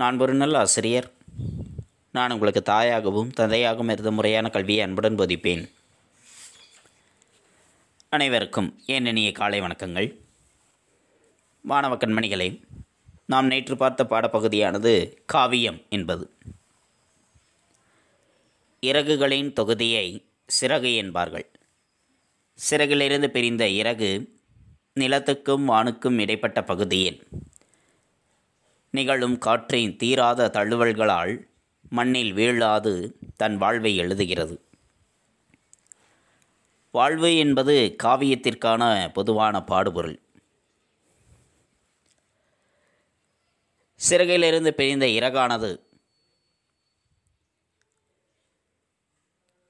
நான் ஒரு நல்ல ஆசிரியர் நான் உங்களுக்கு தாயாகவும் தந்தையாகவும் இருந்த முறையான கல்வியை அன்புடன் போதிப்பேன் அனைவருக்கும் ஏனெனிய காலை வணக்கங்கள் மாணவ கண்மணிகளை நாம் நேற்று பார்த்த பாடப்பகுதியானது காவியம் என்பது இறகுகளின் தொகுதியை சிறகு என்பார்கள் சிறகிலிருந்து பிரிந்த இறகு நிலத்துக்கும் வானுக்கும் இடைப்பட்ட பகுதியில் நிகழும் காற்றின் தீராத தழுவல்களால் மண்ணில் வீழாது தன் வாழ்வை எழுதுகிறது வாழ்வு என்பது காவியத்திற்கான பொதுவான பாடுபொருள் சிறகையிலிருந்து பிரிந்த இறகானது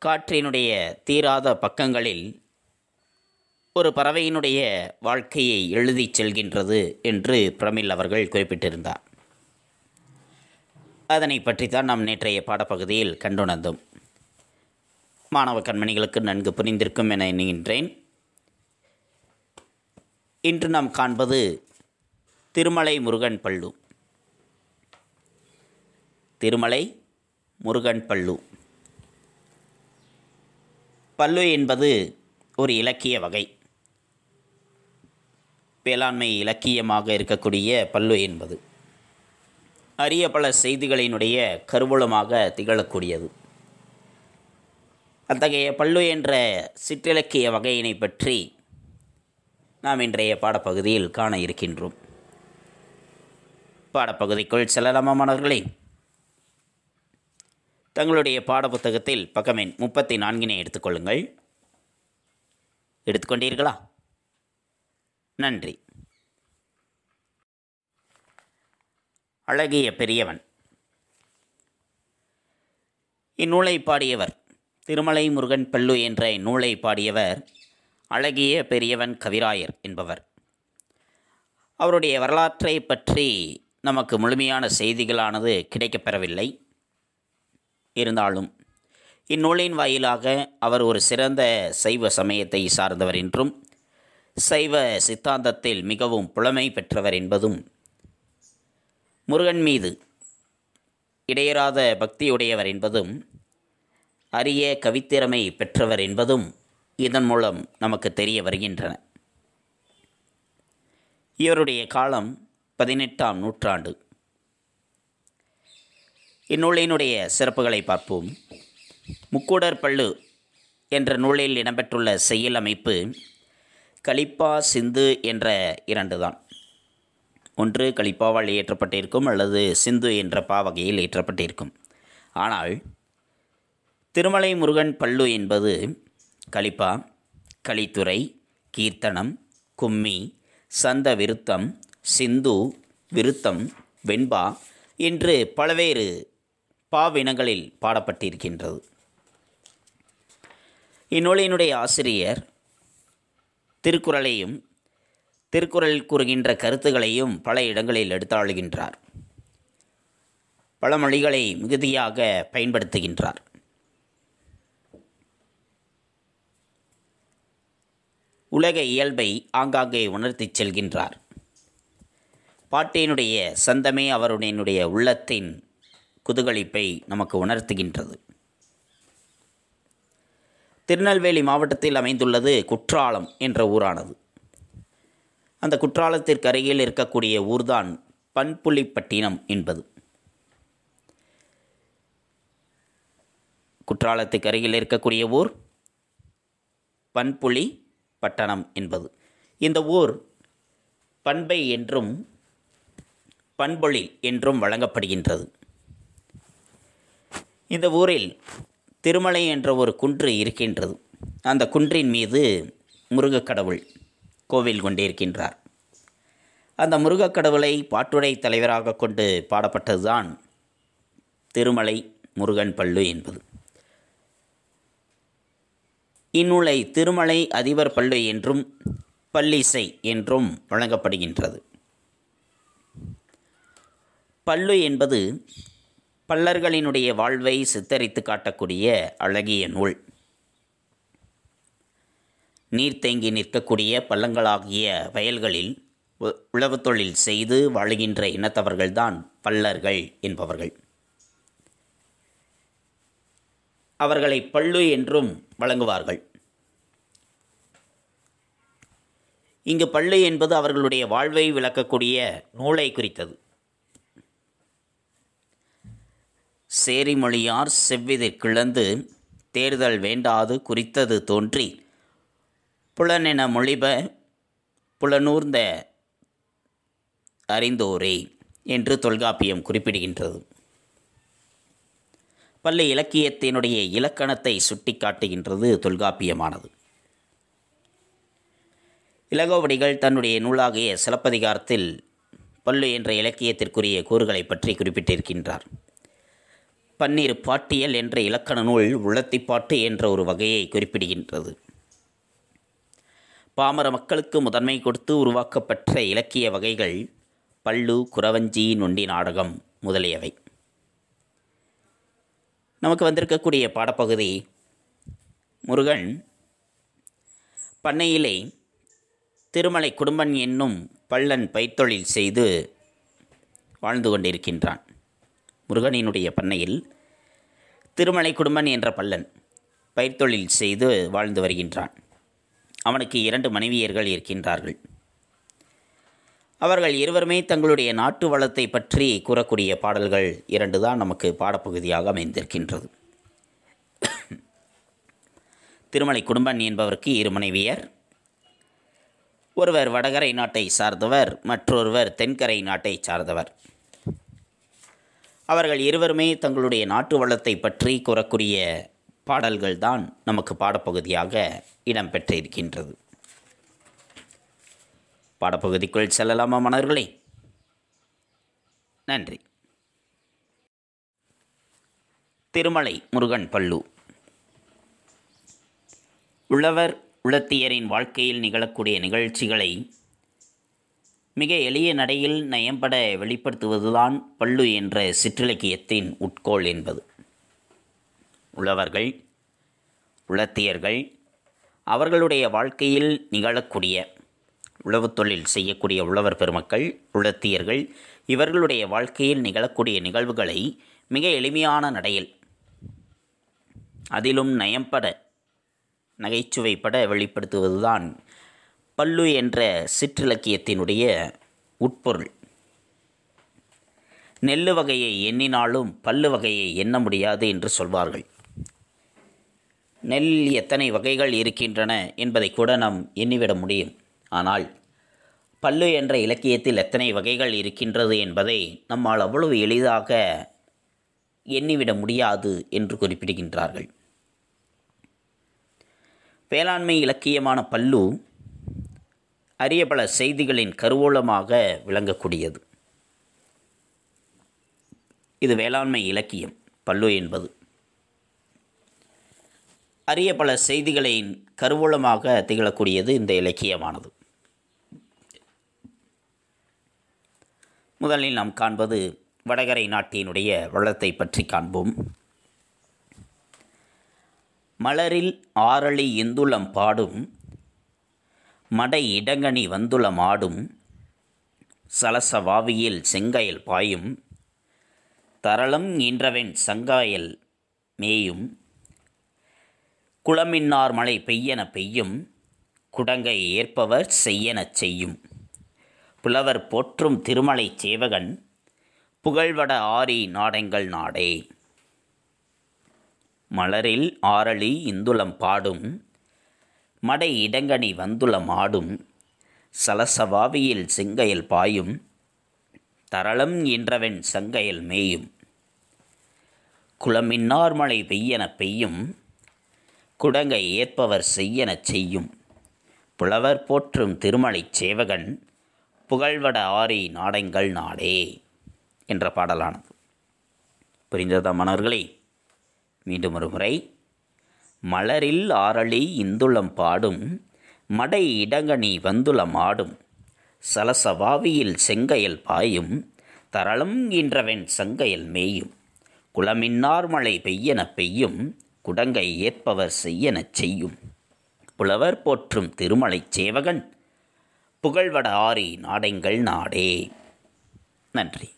காற்றினுடைய தீராத பக்கங்களில் ஒரு பறவையினுடைய வாழ்க்கையை எழுதி செல்கின்றது என்று பிரமில் அவர்கள் குறிப்பிட்டிருந்தார் அதனை பற்றித்தான் நாம் நேற்றைய பாடப்பகுதியில் கண்டுணர்ந்தோம் மாணவ கண்மணிகளுக்கு நன்கு புரிந்திருக்கும் என எண்ணுகின்றேன் இன்று நாம் காண்பது திருமலை முருகன் பள்ளு திருமலை முருகன் பள்ளு பல்லு என்பது ஒரு இலக்கிய வகை வேளாண்மை இலக்கியமாக இருக்கக்கூடிய பல்லு என்பது அரிய பல செய்திகளினுடைய கருவூலமாக திகழக்கூடியது அத்தகைய பல்லு என்ற சிற்றிலக்கிய வகையினை பற்றி நாம் இன்றைய பாடப்பகுதியில் காண இருக்கின்றோம் பாடப்பகுதிக்குள் செல்லலாமா மாணவர்களே தங்களுடைய பாடப்புத்தகத்தில் பக்கமேன் முப்பத்தி நான்கினை எடுத்துக்கொள்ளுங்கள் எடுத்துக்கொண்டீர்களா நன்றி அழகிய பெரியவன் இந்நூலை பாடியவர் திருமலை முருகன் பெல்லு என்ற இந்நூலை பாடியவர் அழகிய பெரியவன் கவிராயர் என்பவர் அவருடைய வரலாற்றை பற்றி நமக்கு முழுமையான செய்திகளானது கிடைக்கப்பெறவில்லை இருந்தாலும் இந்நூலின் வாயிலாக அவர் ஒரு சிறந்த சைவ சமயத்தை சார்ந்தவர் என்றும் சைவ சித்தாந்தத்தில் மிகவும் புலமை பெற்றவர் என்பதும் முருகன் மீது இடையராத பக்தியுடையவர் என்பதும் அரிய கவித்திறமை பெற்றவர் என்பதும் இதன் மூலம் நமக்கு தெரிய வருகின்றன இவருடைய காலம் பதினெட்டாம் நூற்றாண்டு இந்நூலினுடைய சிறப்புகளை பார்ப்போம் முக்கூடர் பள்ளு என்ற நூலில் இடம்பெற்றுள்ள செயல் அமைப்பு கலிப்பா சிந்து என்ற இரண்டு தான் ஒன்று கலிப்பாவால் ஏற்றப்பட்டிருக்கும் அல்லது சிந்து என்ற பாவகையில் ஏற்றப்பட்டிருக்கும் ஆனால் திருமலை முருகன் பல்லு என்பது கலிப்பா கலித்துறை கீர்த்தனம் கும்மி சந்த விருத்தம் சிந்து விருத்தம் வெண்பா என்று பல்வேறு பாவினங்களில் பாடப்பட்டிருக்கின்றது இந்நூலினுடைய ஆசிரியர் திருக்குறளையும் திருக்குறள் கூறுகின்ற கருத்துகளையும் பல இடங்களில் எடுத்தாளுகின்றார் பல மொழிகளை மிகுதியாக பயன்படுத்துகின்றார் உலக இயல்பை ஆங்காங்கே உணர்த்தி செல்கின்றார் பாட்டியினுடைய சந்தமே அவருடைய உள்ளத்தின் குதூகலிப்பை நமக்கு உணர்த்துகின்றது திருநெல்வேலி மாவட்டத்தில் அமைந்துள்ளது குற்றாலம் என்ற ஊரானது அந்த குற்றாலத்திற்கு அருகில் இருக்கக்கூடிய ஊர்தான் பண்புள்ளிப்பட்டினம் என்பது குற்றாலத்துக்கு அருகில் இருக்கக்கூடிய ஊர் பண்புலி பட்டணம் என்பது இந்த ஊர் பண்பை என்றும் பண்பொழி என்றும் வழங்கப்படுகின்றது இந்த ஊரில் திருமலை என்ற ஒரு குன்று இருக்கின்றது அந்த குன்றின் மீது முருகக்கடவுள் கோவில் கொண்டிருக்கின்றார் அந்த முருகக் கடவுளை பாட்டுடை தலைவராக கொண்டு பாடப்பட்டதுதான் திருமலை முருகன் பள்ளு என்பது இந்நூலை திருமலை அதிபர் பள்ளு என்றும் பள்ளிசை என்றும் வழங்கப்படுகின்றது பல்லு என்பது பல்லர்களினுடைய வாழ்வை சித்தரித்து காட்டக்கூடிய அழகிய நூல் நீர் தேங்கி நிற்கக்கூடிய பள்ளங்களாகிய வயல்களில் உழவு தொழில் செய்து வாழுகின்ற இனத்தவர்கள்தான் பல்லர்கள் என்பவர்கள் அவர்களை பள்ளு என்றும் வழங்குவார்கள் இங்கு பள்ளு என்பது அவர்களுடைய வாழ்வை விளக்கக்கூடிய நூலை குறித்தது சேரிமொழியார் செவ்விதை கிளந்து தேர்தல் வேண்டாது குறித்தது தோன்றி புலனென மொழிப புலனூர்ந்த அறிந்தோரே என்று தொல்காப்பியம் குறிப்பிடுகின்றது பள்ளி இலக்கியத்தினுடைய இலக்கணத்தை சுட்டிக்காட்டுகின்றது தொல்காப்பியமானது இலகோவடிகள் தன்னுடைய நூலாகிய சிலப்பதிகாரத்தில் பல்லு என்ற இலக்கியத்திற்குரிய கூறுகளை பற்றி குறிப்பிட்டிருக்கின்றார் பன்னீர் பாட்டியல் என்ற இலக்கண நூல் பாட்டு என்ற ஒரு வகையை குறிப்பிடுகின்றது பாமர மக்களுக்கு முதன்மை கொடுத்து உருவாக்கப்பெற்ற இலக்கிய வகைகள் பல்லு குறவஞ்சி நொண்டி நாடகம் முதலியவை நமக்கு வந்திருக்கக்கூடிய பாடப்பகுதி முருகன் பண்ணையிலே திருமலை குடும்பன் என்னும் பள்ளன் பைத்தொழில் செய்து வாழ்ந்து கொண்டிருக்கின்றான் முருகனினுடைய பண்ணையில் திருமலை குடும்பன் என்ற பள்ளன் பயிர்த்தொழில் செய்து வாழ்ந்து வருகின்றான் அவனுக்கு இரண்டு மனைவியர்கள் இருக்கின்றார்கள் அவர்கள் இருவருமே தங்களுடைய நாட்டு வளத்தை பற்றி கூறக்கூடிய பாடல்கள் இரண்டு தான் நமக்கு பாடப்பகுதியாக அமைந்திருக்கின்றது திருமலை குடும்பன் என்பவருக்கு இரு மனைவியர் ஒருவர் வடகரை நாட்டை சார்ந்தவர் மற்றொருவர் தென்கரை நாட்டை சார்ந்தவர் அவர்கள் இருவருமே தங்களுடைய நாட்டு வளத்தை பற்றி கூறக்கூடிய பாடல்கள் தான் நமக்கு பாடப்பகுதியாக இடம்பெற்றிருக்கின்றது பாடப்பகுதிக்குள் செல்லலாமா மணர்களே நன்றி திருமலை முருகன் பல்லு உள்ளவர் உளத்தியரின் வாழ்க்கையில் நிகழக்கூடிய நிகழ்ச்சிகளை மிக எளிய நடையில் நயம்பட வெளிப்படுத்துவதுதான் பல்லு என்ற சிற்றிலக்கியத்தின் உட்கோள் என்பது உழவர்கள் உளத்தியர்கள் அவர்களுடைய வாழ்க்கையில் நிகழக்கூடிய உழவு தொழில் செய்யக்கூடிய உழவர் பெருமக்கள் உளத்தியர்கள் இவர்களுடைய வாழ்க்கையில் நிகழக்கூடிய நிகழ்வுகளை மிக எளிமையான நடையில் அதிலும் நயம்பட நகைச்சுவைப்பட வெளிப்படுத்துவதுதான் பல்லு என்ற சிற்றிலக்கியத்தினுடைய உட்பொருள் நெல்லு வகையை எண்ணினாலும் பல்லு வகையை எண்ண முடியாது என்று சொல்வார்கள் நெல் எத்தனை வகைகள் இருக்கின்றன என்பதை கூட நாம் எண்ணிவிட முடியும் ஆனால் பல்லு என்ற இலக்கியத்தில் எத்தனை வகைகள் இருக்கின்றது என்பதை நம்மால் அவ்வளவு எளிதாக எண்ணிவிட முடியாது என்று குறிப்பிடுகின்றார்கள் வேளாண்மை இலக்கியமான பல்லு அரிய பல செய்திகளின் கருவூலமாக விளங்கக்கூடியது இது வேளாண்மை இலக்கியம் பல்லு என்பது அரிய பல செய்திகளின் கருவூலமாக திகழக்கூடியது இந்த இலக்கியமானது முதலில் நாம் காண்பது வடகரை நாட்டினுடைய வளத்தை பற்றி காண்போம் மலரில் ஆரளி இந்துளம் பாடும் மடை இடங்கனி வந்துளம் ஆடும் சலசவாவியில் செங்கையில் பாயும் தரளம் ஈன்றவன் சங்காயல் மேயும் குளமின்னார் மழை பெய்யன பெய்யும் குடங்கை ஏற்பவர் செய்யன செய்யும் புலவர் போற்றும் திருமலை சேவகன் புகழ்வட ஆரி நாடெங்கள் நாடே மலரில் ஆரளி இந்துலம் பாடும் மடை இடங்கனி வந்துளம் ஆடும் சலசவாவியில் செங்கையில் பாயும் தரளம் இன்றவன் சங்கையில் மேயும் குளமின்னார் மழை பெய்யன பெய்யும் குடங்கை ஏற்பவர் செய்யனச் செய்யும் புலவர் போற்றும் திருமலைச் சேவகன் புகழ்வட ஆரி நாடங்கள் நாடே என்ற பாடலானது புரிந்ததா மன்னர்களே மீண்டும் ஒரு முறை மலரில் ஆரளி இந்துளம் பாடும் மடை இடங்கனி வந்துளம் ஆடும் சலசவாவியில் செங்கையல் பாயும் தரளம் என்றவன் சங்கையல் மேயும் குளமின்னார் மழை பெய்யன பெய்யும் குடங்கை ஏற்பவர் செய்யனச் செய்யும் புலவர் போற்றும் திருமலைச் சேவகன் புகழ்வட ஆரி நாடெங்கள் நாடே நன்றி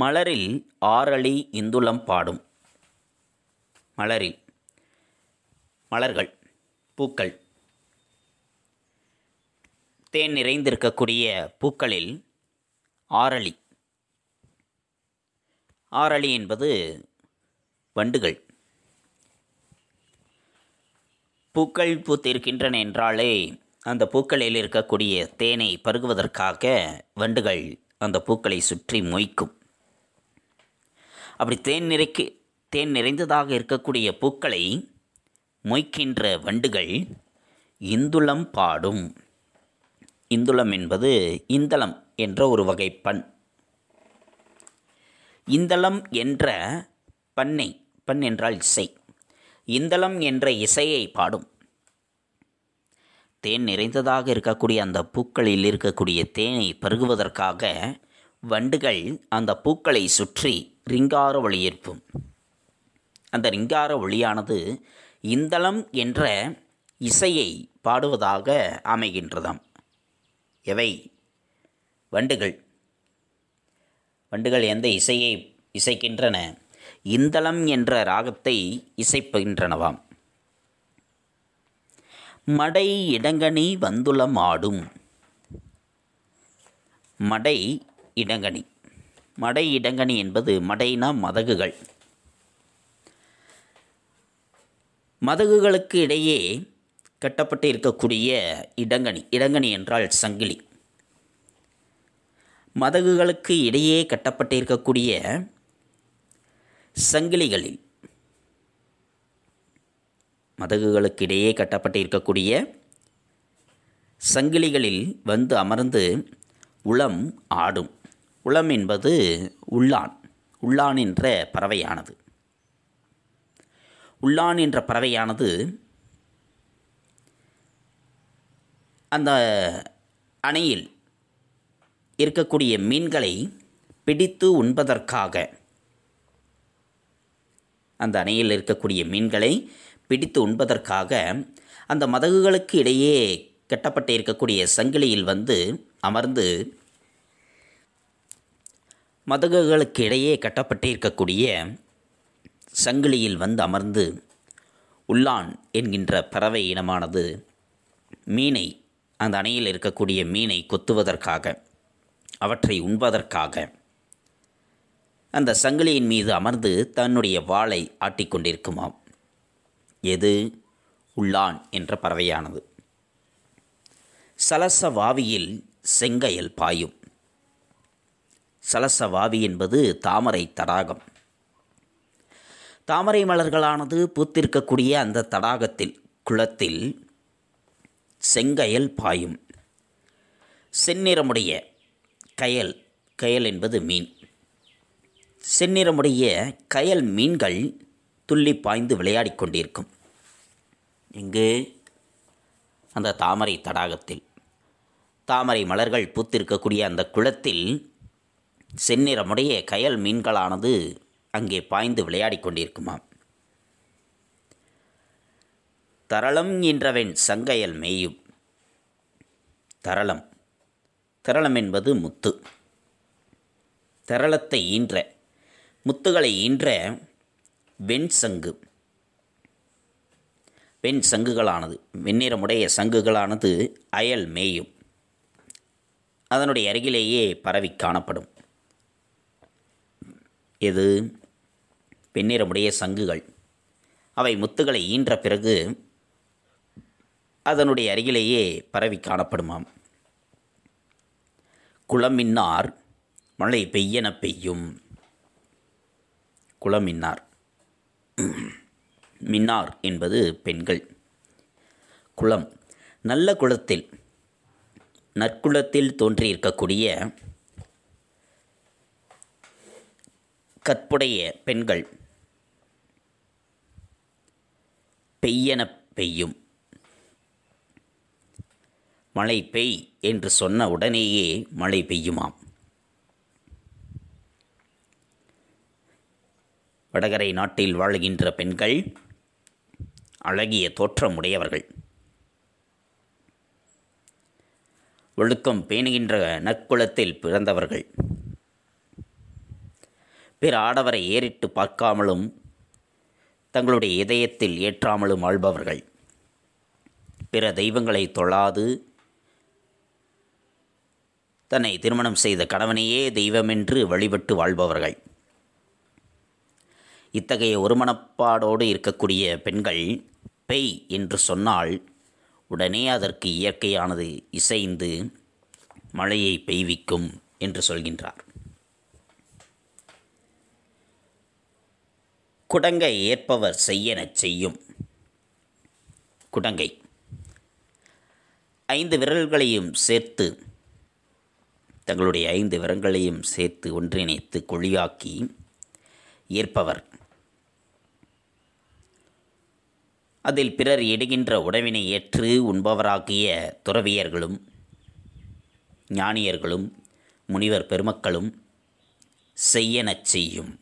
மலரில் ஆரளி இந்துளம் பாடும் மலரில் மலர்கள் பூக்கள் தேன் நிறைந்திருக்கக்கூடிய பூக்களில் ஆரளி ஆரளி என்பது வண்டுகள் பூக்கள் பூத்திருக்கின்றன என்றாலே அந்த பூக்களில் இருக்கக்கூடிய தேனை பருகுவதற்காக வண்டுகள் அந்த பூக்களை சுற்றி மொய்க்கும் அப்படி தேன் நிறைக்கு தேன் நிறைந்ததாக இருக்கக்கூடிய பூக்களை மொய்க்கின்ற வண்டுகள் இந்துளம் பாடும் இந்துளம் என்பது இந்தளம் என்ற ஒரு வகை பண் இந்தளம் என்ற பண்ணை பண் என்றால் இசை இந்தளம் என்ற இசையை பாடும் தேன் நிறைந்ததாக இருக்கக்கூடிய அந்த பூக்களில் இருக்கக்கூடிய தேனை பருகுவதற்காக வண்டுகள் அந்த பூக்களை சுற்றி ரிங்கார ஒளியேற்பும் அந்த ரிங்கார ஒளியானது இந்தளம் என்ற இசையை பாடுவதாக அமைகின்றதாம் எவை வண்டுகள் வண்டுகள் எந்த இசையை இசைக்கின்றன இந்தளம் என்ற ராகத்தை இசைப்புகின்றனவாம் மடை இடங்கனி வந்துளம் ஆடும் மடை இடங்கனி மடை இடங்கனி என்பது மடைனா மதகுகள் மதகுகளுக்கு இடையே கட்டப்பட்டு இருக்கக்கூடிய இடங்கனி இடங்கனி என்றால் சங்கிலி மதகுகளுக்கு இடையே கட்டப்பட்டு இருக்கக்கூடிய சங்கிலிகளில் மதகுகளுக்கு இடையே கட்டப்பட்டு இருக்கக்கூடிய சங்கிலிகளில் வந்து அமர்ந்து உளம் ஆடும் உளம் என்பது உள்ளான் உள்ளான் என்ற பறவையானது உள்ளான் என்ற பறவையானது அந்த அணையில் இருக்கக்கூடிய மீன்களை பிடித்து உண்பதற்காக அந்த அணையில் இருக்கக்கூடிய மீன்களை பிடித்து உண்பதற்காக அந்த மதகுகளுக்கு இடையே கட்டப்பட்டு இருக்கக்கூடிய சங்கிலியில் வந்து அமர்ந்து மதகுகளுக்கு இடையே கட்டப்பட்டு இருக்கக்கூடிய சங்கிலியில் வந்து அமர்ந்து உள்ளான் என்கின்ற பறவை இனமானது மீனை அந்த அணையில் இருக்கக்கூடிய மீனை கொத்துவதற்காக அவற்றை உண்பதற்காக அந்த சங்கிலியின் மீது அமர்ந்து தன்னுடைய வாளை ஆட்டிக்கொண்டிருக்குமாம் எது உள்ளான் என்ற பறவையானது சலசவாவியில் செங்கையல் பாயும் சலசவாவி என்பது தாமரை தடாகம் தாமரை மலர்களானது பூத்திருக்கக்கூடிய அந்த தடாகத்தில் குளத்தில் செங்கயல் பாயும் செந்நிறமுடைய கயல் கயல் என்பது மீன் செந்நிறமுடைய கயல் மீன்கள் துள்ளி பாய்ந்து விளையாடி கொண்டிருக்கும் இங்கு அந்த தாமரை தடாகத்தில் தாமரை மலர்கள் பூத்திருக்கக்கூடிய அந்த குளத்தில் செந்நிறமுடைய கயல் மீன்களானது அங்கே பாய்ந்து விளையாடி கொண்டிருக்குமாம் தரளம் என்றவன் சங்கையல் மேயும் தரளம் தரளம் என்பது முத்து தரளத்தை ஈன்ற முத்துகளை ஈன்ற வெண்சங்கு வெண் சங்குகளானது வெண்ணிறமுடைய சங்குகளானது அயல் மேயும் அதனுடைய அருகிலேயே பரவி காணப்படும் இது வெண்ணிறமுடைய சங்குகள் அவை முத்துகளை ஈன்ற பிறகு அதனுடைய அருகிலேயே பரவி காணப்படுமாம் குளமின்னார் மழை பெய்யன பெய்யும் குளமின்னார் மின்னார் என்பது பெண்கள் குளம் நல்ல குளத்தில் நற்குளத்தில் தோன்றியிருக்கக்கூடிய கற்புடைய பெண்கள் பெய்யென பெய்யும் மழை பெய் என்று சொன்ன உடனேயே மழை பெய்யுமாம் வடகரை நாட்டில் வாழ்கின்ற பெண்கள் அழகிய தோற்றம் உடையவர்கள் ஒழுக்கம் பேணுகின்ற நற்குலத்தில் பிறந்தவர்கள் பிற ஆடவரை ஏறிட்டு பார்க்காமலும் தங்களுடைய இதயத்தில் ஏற்றாமலும் ஆள்பவர்கள் பிற தெய்வங்களை தொழாது தன்னை திருமணம் செய்த கணவனையே தெய்வமென்று வழிபட்டு வாழ்பவர்கள் இத்தகைய ஒருமனப்பாடோடு இருக்கக்கூடிய பெண்கள் பெய் என்று சொன்னால் உடனே அதற்கு இயற்கையானது இசைந்து மழையை பெய்விக்கும் என்று சொல்கின்றார் குடங்கை ஏற்பவர் செய்யனச் செய்யும் குடங்கை ஐந்து விரல்களையும் சேர்த்து தங்களுடைய ஐந்து விரல்களையும் சேர்த்து ஒன்றிணைத்து கொழியாக்கி ஏற்பவர் அதில் பிறர் இடுகின்ற உடவினை ஏற்று உண்பவராகிய துறவியர்களும் ஞானியர்களும் முனிவர் பெருமக்களும் செய்யனச் செய்யும்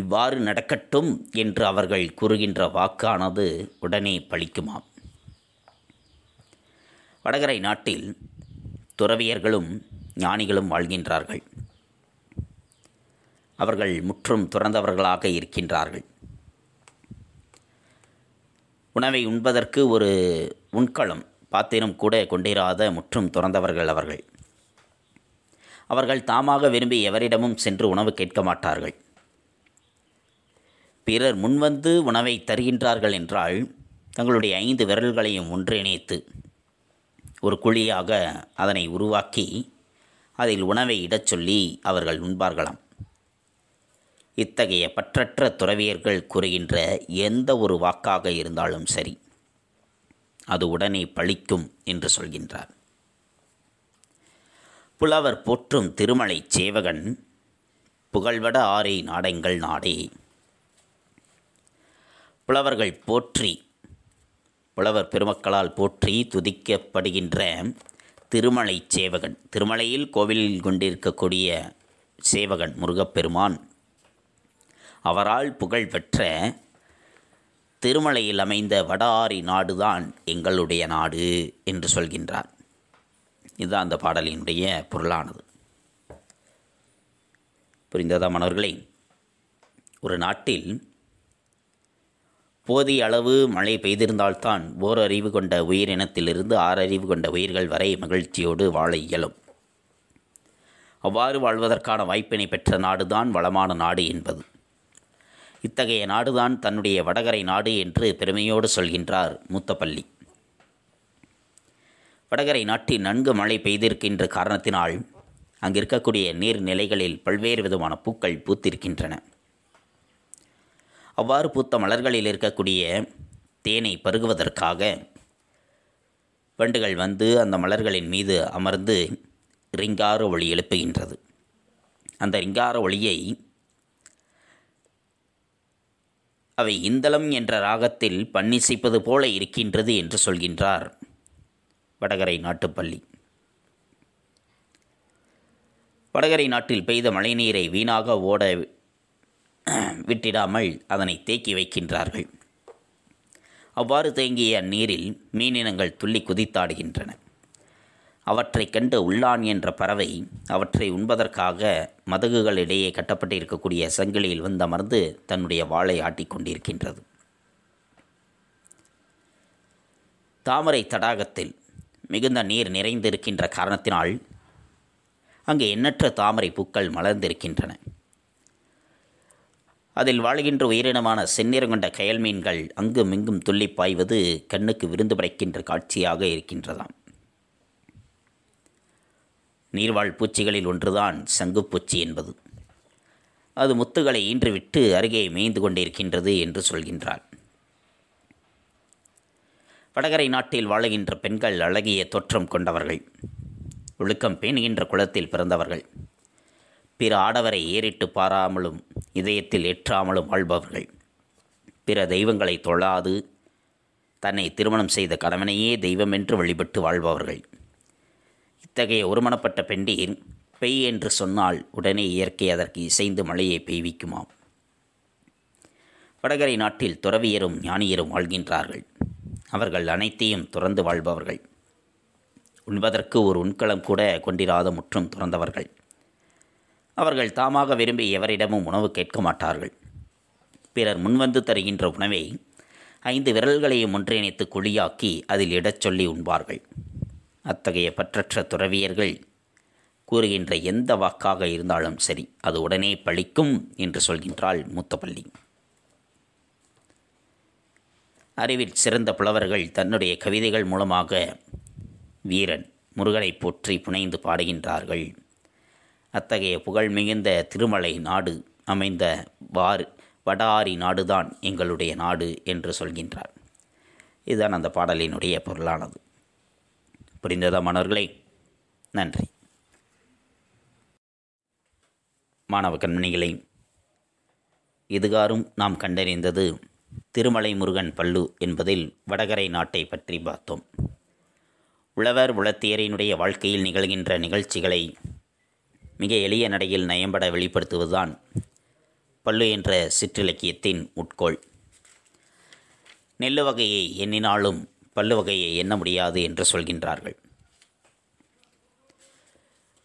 இவ்வாறு நடக்கட்டும் என்று அவர்கள் கூறுகின்ற வாக்கானது உடனே பழிக்குமாம் வடகரை நாட்டில் துறவியர்களும் ஞானிகளும் வாழ்கின்றார்கள் அவர்கள் முற்றும் துறந்தவர்களாக இருக்கின்றார்கள் உணவை உண்பதற்கு ஒரு உண்களம் பாத்திரம் கூட கொண்டிராத முற்றும் துறந்தவர்கள் அவர்கள் அவர்கள் தாமாக விரும்பி எவரிடமும் சென்று உணவு கேட்க மாட்டார்கள் பிறர் முன்வந்து உணவை தருகின்றார்கள் என்றால் தங்களுடைய ஐந்து விரல்களையும் ஒன்றிணைத்து ஒரு குழியாக அதனை உருவாக்கி அதில் உணவை இடச் சொல்லி அவர்கள் உண்பார்களாம் இத்தகைய பற்றற்ற துறவியர்கள் கூறுகின்ற எந்த ஒரு வாக்காக இருந்தாலும் சரி அது உடனே பழிக்கும் என்று சொல்கின்றார் புலவர் போற்றும் திருமலை சேவகன் புகழ்வட ஆரே நாடெங்கள் நாடே புலவர்கள் போற்றி புலவர் பெருமக்களால் போற்றி துதிக்கப்படுகின்ற திருமலை சேவகன் திருமலையில் கோவிலில் கொண்டிருக்கக்கூடிய சேவகன் முருகப்பெருமான் அவரால் புகழ்பெற்ற திருமலையில் அமைந்த வடாரி நாடுதான் எங்களுடைய நாடு என்று சொல்கின்றார் இதுதான் அந்த பாடலினுடைய பொருளானது புரிந்ததா மாணவர்களே ஒரு நாட்டில் போதிய அளவு மழை பெய்திருந்தால்தான் ஓரறிவு கொண்ட உயிரினத்திலிருந்து ஆறறிவு கொண்ட உயிர்கள் வரை மகிழ்ச்சியோடு வாழ இயலும் அவ்வாறு வாழ்வதற்கான வாய்ப்பினை பெற்ற நாடுதான் வளமான நாடு என்பது இத்தகைய நாடுதான் தன்னுடைய வடகரை நாடு என்று பெருமையோடு சொல்கின்றார் மூத்தப்பள்ளி வடகரை நாட்டில் நன்கு மழை பெய்திருக்கின்ற காரணத்தினால் அங்கு இருக்கக்கூடிய நீர்நிலைகளில் பல்வேறு விதமான பூக்கள் பூத்திருக்கின்றன அவ்வாறு பூத்த மலர்களில் இருக்கக்கூடிய தேனை பருகுவதற்காக வண்டுகள் வந்து அந்த மலர்களின் மீது அமர்ந்து ரிங்கார ஒளி எழுப்புகின்றது அந்த ரிங்கார ஒளியை அவை இந்தலம் என்ற ராகத்தில் பன்னிசைப்பது போல இருக்கின்றது என்று சொல்கின்றார் வடகரை நாட்டுப்பள்ளி வடகரை நாட்டில் பெய்த மழைநீரை வீணாக ஓட விட்டிடாமல் அதனை தேக்கி வைக்கின்றார்கள் அவ்வாறு தேங்கிய அந்நீரில் மீனினங்கள் துள்ளி குதித்தாடுகின்றன அவற்றை கண்டு உள்ளான் என்ற பறவை அவற்றை உண்பதற்காக மதகுகளிடையே கட்டப்பட்டு இருக்கக்கூடிய சங்கிலியில் வந்த மருந்து தன்னுடைய வாளை ஆட்டிக்கொண்டிருக்கின்றது தாமரை தடாகத்தில் மிகுந்த நீர் நிறைந்திருக்கின்ற காரணத்தினால் அங்கே எண்ணற்ற தாமரை பூக்கள் மலர்ந்திருக்கின்றன அதில் வாழ்கின்ற உயிரினமான செந்நிறம் கொண்ட கயல் மீன்கள் அங்கும் இங்கும் துள்ளி பாய்வது கண்ணுக்கு விருந்து படைக்கின்ற காட்சியாக இருக்கின்றதாம் நீர்வாழ் பூச்சிகளில் ஒன்றுதான் சங்குப்பூச்சி என்பது அது முத்துகளை ஈன்றுவிட்டு அருகே மேய்ந்து கொண்டிருக்கின்றது என்று சொல்கின்றார் வடகரை நாட்டில் வாழுகின்ற பெண்கள் அழகிய தோற்றம் கொண்டவர்கள் ஒழுக்கம் பேணுகின்ற குலத்தில் பிறந்தவர்கள் பிற ஆடவரை ஏறிட்டு பாராமலும் இதயத்தில் ஏற்றாமலும் வாழ்பவர்கள் பிற தெய்வங்களை தொழாது தன்னை திருமணம் செய்த கணவனையே தெய்வம் என்று வழிபட்டு வாழ்பவர்கள் இத்தகைய ஒருமனப்பட்ட பெண்டீர் பெய் என்று சொன்னால் உடனே இயற்கை அதற்கு இசைந்து மழையை பெய்விக்குமாம் வடகரை நாட்டில் துறவியரும் ஞானியரும் வாழ்கின்றார்கள் அவர்கள் அனைத்தையும் துறந்து வாழ்பவர்கள் உண்பதற்கு ஒரு உண்கலம் கூட கொண்டிராத முற்றும் துறந்தவர்கள் அவர்கள் தாமாக விரும்பி எவரிடமும் உணவு கேட்க மாட்டார்கள் பிறர் முன்வந்து தருகின்ற உணவை ஐந்து விரல்களையும் ஒன்றிணைத்து குழியாக்கி அதில் இடச் சொல்லி உண்பார்கள் அத்தகைய பற்றற்ற துறவியர்கள் கூறுகின்ற எந்த வாக்காக இருந்தாலும் சரி அது உடனே பழிக்கும் என்று சொல்கின்றாள் மூத்தப்பள்ளி அறிவில் சிறந்த புலவர்கள் தன்னுடைய கவிதைகள் மூலமாக வீரன் முருகனை போற்றி புனைந்து பாடுகின்றார்கள் அத்தகைய புகழ் மிகுந்த திருமலை நாடு அமைந்த வார் வடாரி நாடுதான் எங்களுடைய நாடு என்று சொல்கின்றார் இதுதான் அந்த பாடலினுடைய பொருளானது புரிந்ததா மாணவர்களே நன்றி மாணவ கண்மணிகளை இதுகாரும் நாம் கண்டறிந்தது திருமலை முருகன் பல்லு என்பதில் வடகரை நாட்டை பற்றி பார்த்தோம் உழவர் உளத்தியரினுடைய வாழ்க்கையில் நிகழ்கின்ற நிகழ்ச்சிகளை மிக எளிய நடையில் நயம்பட வெளிப்படுத்துவதுதான் பல்லு என்ற சிற்றிலக்கியத்தின் உட்கோள் நெல்லு வகையை எண்ணினாலும் பல்லு வகையை எண்ண முடியாது என்று சொல்கின்றார்கள்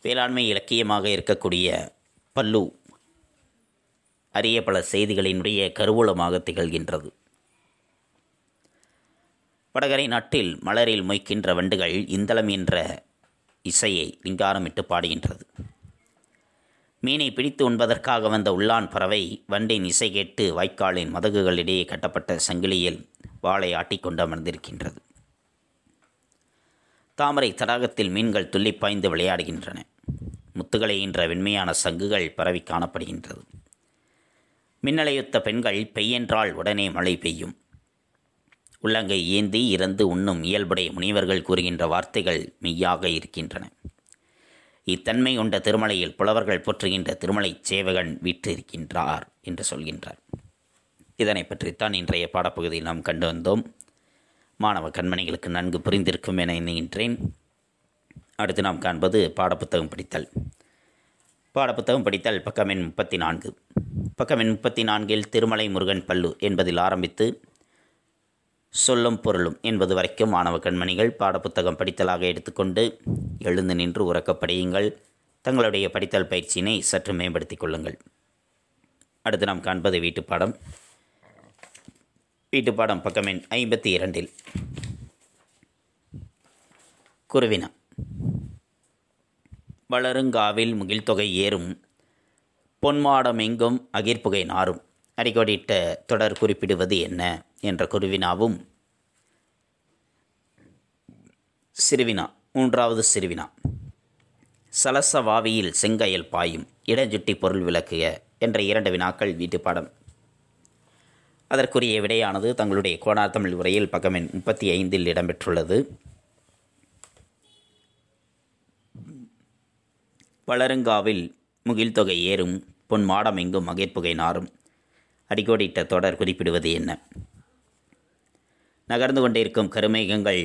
வேளாண்மை இலக்கியமாக இருக்கக்கூடிய பல்லு அரிய பல செய்திகளினுடைய கருவூலமாக திகழ்கின்றது வடகரை நாட்டில் மலரில் மொய்க்கின்ற வண்டுகள் இந்தளம் என்ற இசையை லிங்காரமிட்டு பாடுகின்றது மீனை பிடித்து உண்பதற்காக வந்த உள்ளான் பறவை வண்டின் இசை கேட்டு வாய்க்காலின் மதகுகளிடையே கட்டப்பட்ட சங்கிலியில் வாளை ஆட்டிக்கொண்டு அமர்ந்திருக்கின்றது தாமரை தடாகத்தில் மீன்கள் துள்ளி பாய்ந்து விளையாடுகின்றன முத்துகளை ஈன்ற வெண்மையான சங்குகள் பரவி காணப்படுகின்றது மின்னலையுத்த பெண்கள் பெய்யென்றால் உடனே மழை பெய்யும் உள்ளங்கை ஏந்தி இறந்து உண்ணும் இயல்புடைய முனிவர்கள் கூறுகின்ற வார்த்தைகள் மெய்யாக இருக்கின்றன இத்தன்மை கொண்ட திருமலையில் புலவர்கள் போற்றுகின்ற திருமலை சேவகன் வீற்றிருக்கின்றார் என்று சொல்கின்றார் இதனை பற்றித்தான் இன்றைய பாடப்பகுதியில் நாம் கண்டு வந்தோம் மாணவ கண்மணிகளுக்கு நன்கு புரிந்திருக்கும் என எண்ணுகின்றேன் அடுத்து நாம் காண்பது பாடப்புத்தகம் படித்தல் பாடப்புத்தகம் படித்தல் பக்கமெண் முப்பத்தி நான்கு பக்கமின் முப்பத்தி நான்கில் திருமலை முருகன் பல்லு என்பதில் ஆரம்பித்து சொல்லும் பொருளும் என்பது வரைக்கும் மாணவ கண்மணிகள் பாடப்புத்தகம் படித்தலாக எடுத்துக்கொண்டு எழுந்து நின்று உறக்கப்படியுங்கள் தங்களுடைய படித்தல் பயிற்சியினை சற்று மேம்படுத்திக் கொள்ளுங்கள் அடுத்து நாம் காண்பது வீட்டுப்பாடம் வீட்டு பாடம் பக்கமெண் ஐம்பத்தி இரண்டில் குருவினா வளருங்காவில் முகில்தொகை ஏறும் பொன்மாடமெங்கும் அகிர்புகை நாரும் அடிக்கோடிட்ட தொடர் குறிப்பிடுவது என்ன என்ற குருவினாவும் சிறுவினா மூன்றாவது சிறுவினா சலசவாவியில் செங்கையல் பாயும் இடஞ்சுட்டி பொருள் விளக்குக என்ற இரண்டு வினாக்கள் வீட்டுப்பாடம் அதற்குரிய விடையானது தங்களுடைய கோணார் தமிழ் உரையில் பக்கமெண் முப்பத்தி ஐந்தில் இடம்பெற்றுள்ளது வளருங்காவில் முகில்தொகை ஏறும் பொன் மாடம் எங்கும் மகைப்புகை நாரும் அடிக்கோடிட்ட தொடர் குறிப்பிடுவது என்ன நகர்ந்து கொண்டிருக்கும் கருமேகங்கள்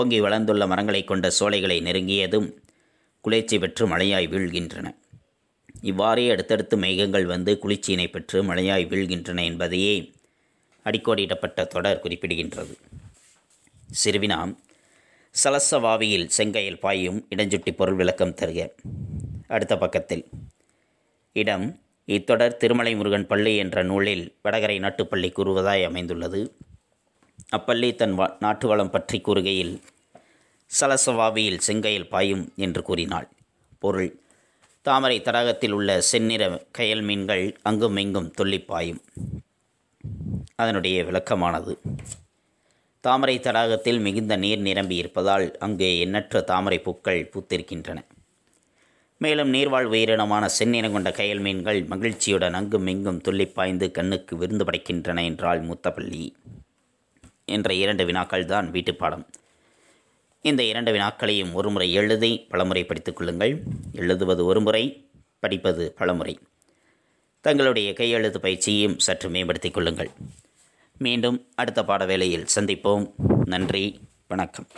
ஓங்கி வளர்ந்துள்ள மரங்களை கொண்ட சோலைகளை நெருங்கியதும் குளிர்ச்சி பெற்று மழையாய் வீழ்கின்றன இவ்வாறே அடுத்தடுத்து மேகங்கள் வந்து குளிர்ச்சியினை பெற்று மழையாய் வீழ்கின்றன என்பதையே அடிக்கோடிடப்பட்ட தொடர் குறிப்பிடுகின்றது சிறுவினாம் சலசவாவியில் செங்கையில் பாயும் இடஞ்சுட்டி பொருள் விளக்கம் தருக அடுத்த பக்கத்தில் இடம் இத்தொடர் திருமலை முருகன் பள்ளி என்ற நூலில் வடகரை நாட்டுப்பள்ளி கூறுவதாய் அமைந்துள்ளது அப்பள்ளி தன் வா நாட்டு வளம் பற்றி கூறுகையில் சலசவாவியில் செங்கையில் பாயும் என்று கூறினாள் பொருள் தாமரை தடாகத்தில் உள்ள செந்நிற கயல் மீன்கள் அங்கும் இங்கும் துள்ளிப்பாயும் அதனுடைய விளக்கமானது தாமரை தடாகத்தில் மிகுந்த நீர் நிரம்பி இருப்பதால் அங்கு எண்ணற்ற தாமரை பூக்கள் பூத்திருக்கின்றன மேலும் நீர்வாழ் உயிரினமான செந்நிறம் கொண்ட கயல் மீன்கள் மகிழ்ச்சியுடன் அங்கும் இங்கும் துள்ளி பாய்ந்து கண்ணுக்கு விருந்து படைக்கின்றன என்றால் மூத்தப்பள்ளி என்ற இரண்டு வினாக்கள் தான் வீட்டுப்பாடம் இந்த இரண்டு வினாக்களையும் ஒருமுறை எழுதி பலமுறை படித்துக் கொள்ளுங்கள் எழுதுவது ஒருமுறை படிப்பது பலமுறை தங்களுடைய கையெழுத்து பயிற்சியையும் சற்று மேம்படுத்திக் கொள்ளுங்கள் மீண்டும் அடுத்த பாடவேளையில் சந்திப்போம் நன்றி வணக்கம்